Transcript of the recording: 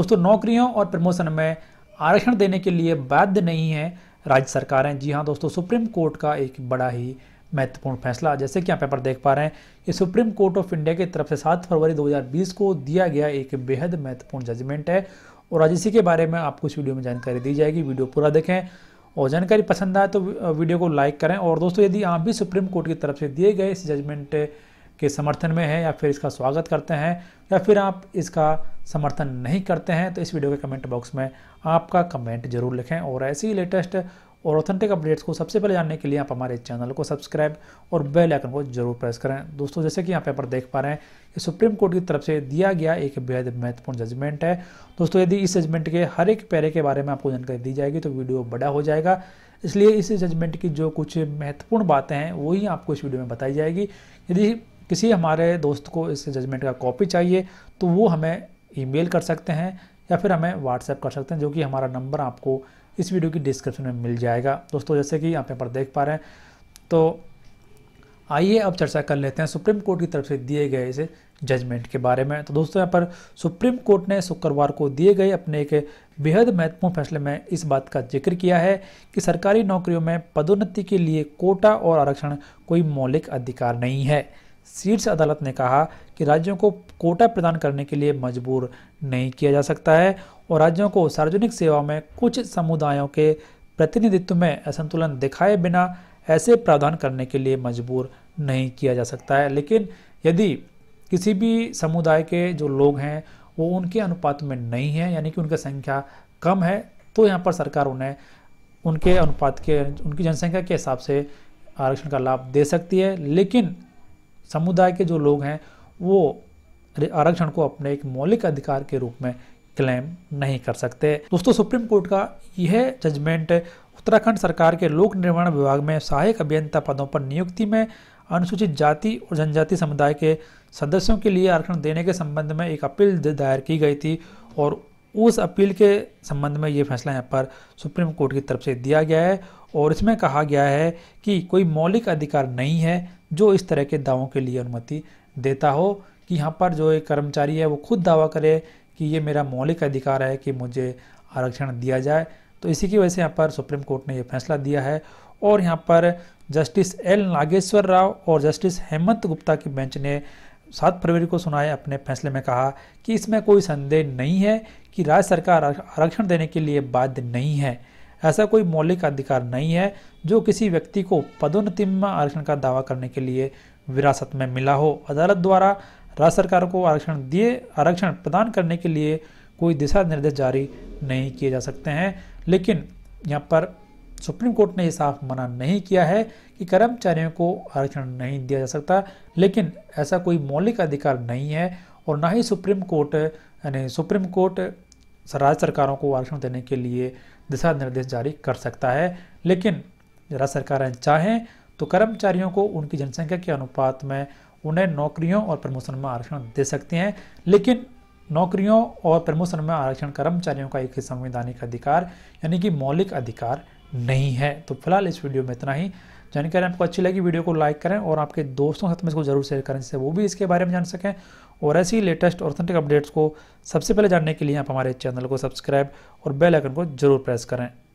दोस्तों नौकरियों और प्रमोशन में आरक्षण देने के लिए बाध्य नहीं है राज्य सरकारें जी हाँ दोस्तों सुप्रीम कोर्ट का एक बड़ा ही महत्वपूर्ण फैसला जैसे कि आप यहाँ पर देख पा रहे हैं ये सुप्रीम कोर्ट ऑफ इंडिया की तरफ से 7 फरवरी 2020 को दिया गया एक बेहद महत्वपूर्ण जजमेंट है और आज इसी के बारे में आपको इस वीडियो में जानकारी दी जाएगी वीडियो पूरा देखें और जानकारी पसंद आए तो वीडियो को लाइक करें और दोस्तों यदि आप भी सुप्रीम कोर्ट की तरफ से दिए गए इस जजमेंट के समर्थन में है या फिर इसका स्वागत करते हैं या फिर आप इसका समर्थन नहीं करते हैं तो इस वीडियो के कमेंट बॉक्स में आपका कमेंट जरूर लिखें और ऐसी ही लेटेस्ट और ऑथेंटिक अपडेट्स को सबसे पहले जानने के लिए आप हमारे चैनल को सब्सक्राइब और बेल आइकन को जरूर प्रेस करें दोस्तों जैसे कि यहाँ पे पर देख पा रहे हैं कि सुप्रीम कोर्ट की तरफ से दिया गया एक बेहद महत्वपूर्ण जजमेंट है दोस्तों यदि इस जजमेंट के हर एक पैरे के बारे में आपको जानकारी दी जाएगी तो वीडियो बड़ा हो जाएगा इसलिए इस जजमेंट की जो कुछ महत्वपूर्ण बातें हैं वही आपको इस वीडियो में बताई जाएगी यदि किसी हमारे दोस्त को इस जजमेंट का कॉपी चाहिए तो वो हमें ईमेल कर सकते हैं या फिर हमें व्हाट्सएप कर सकते हैं जो कि हमारा नंबर आपको इस वीडियो की डिस्क्रिप्शन में मिल जाएगा दोस्तों जैसे कि आप यहाँ पर देख पा रहे हैं तो आइए अब चर्चा कर लेते हैं सुप्रीम कोर्ट की तरफ से दिए गए इस जजमेंट के बारे में तो दोस्तों यहाँ पर सुप्रीम कोर्ट ने शुक्रवार को दिए गए अपने एक बेहद महत्वपूर्ण फैसले में इस बात का जिक्र किया है कि सरकारी नौकरियों में पदोन्नति के लिए कोटा और आरक्षण कोई मौलिक अधिकार नहीं है शीर्ष अदालत ने कहा कि राज्यों को कोटा प्रदान करने के लिए मजबूर नहीं किया जा सकता है और राज्यों को सार्वजनिक सेवा में कुछ समुदायों के प्रतिनिधित्व में असंतुलन दिखाए बिना ऐसे प्रावधान करने के लिए मजबूर नहीं किया जा सकता है लेकिन यदि किसी भी समुदाय के जो लोग हैं वो उनके अनुपात में नहीं है यानी कि उनकी संख्या कम है तो यहाँ पर सरकार उन्हें उनके अनुपात के उनकी जनसंख्या के हिसाब से आरक्षण का लाभ दे सकती है लेकिन समुदाय के जो लोग हैं वो आरक्षण को अपने एक मौलिक अधिकार के रूप में क्लेम नहीं कर सकते दोस्तों सुप्रीम कोर्ट का यह जजमेंट उत्तराखंड सरकार के लोक निर्माण विभाग में सहायक अभियंता पदों पर नियुक्ति में अनुसूचित जाति और जनजाति समुदाय के सदस्यों के लिए आरक्षण देने के संबंध में एक अपील दायर की गई थी और उस अपील के संबंध में ये फैसला यहाँ पर सुप्रीम कोर्ट की तरफ से दिया गया है और इसमें कहा गया है कि कोई मौलिक अधिकार नहीं है जो इस तरह के दावों के लिए अनुमति देता हो कि यहाँ पर जो एक कर्मचारी है वो खुद दावा करे कि ये मेरा मौलिक अधिकार है कि मुझे आरक्षण दिया जाए तो इसी की वजह से यहाँ पर सुप्रीम कोर्ट ने यह फैसला दिया है और यहाँ पर जस्टिस एल नागेश्वर राव और जस्टिस हेमंत गुप्ता की बेंच ने सात फरवरी को सुनाए अपने फैसले में कहा कि इसमें कोई संदेह नहीं है कि राज्य सरकार आरक्षण देने के लिए बाध्य नहीं है ऐसा कोई मौलिक अधिकार नहीं है जो किसी व्यक्ति को पदोन्नति में आरक्षण का दावा करने के लिए विरासत में मिला हो अदालत द्वारा राज्य सरकार को आरक्षण दिए आरक्षण प्रदान करने के लिए कोई दिशा निर्देश जारी नहीं किए जा सकते हैं लेकिन यहाँ पर सुप्रीम कोर्ट ने ये साफ मना नहीं किया है कि कर्मचारियों को आरक्षण नहीं दिया जा सकता लेकिन ऐसा कोई मौलिक अधिकार नहीं है और ना ही सुप्रीम कोर्ट यानी सुप्रीम कोर्ट राज्य सरकारों को आरक्षण देने के लिए दिशा निर्देश जारी कर सकता है लेकिन राज्य सरकारें चाहें तो कर्मचारियों को उनकी जनसंख्या के अनुपात में उन्हें नौकरियों और प्रमोशन में आरक्षण दे सकते हैं लेकिन नौकरियों और प्रमोशन में आरक्षण कर्मचारियों का एक संवैधानिक अधिकार यानी कि मौलिक अधिकार नहीं है तो फिलहाल इस वीडियो में इतना ही जानकारी आपको अच्छी लगी वीडियो को लाइक करें और आपके दोस्तों के साथ में इसको जरूर शेयर करें जिससे वो भी इसके बारे में जान सकें और ऐसी ही लेटेस्ट और ऑथेंटिक अपडेट्स को सबसे पहले जानने के लिए आप हमारे चैनल को सब्सक्राइब और बेल आइकन को जरूर प्रेस करें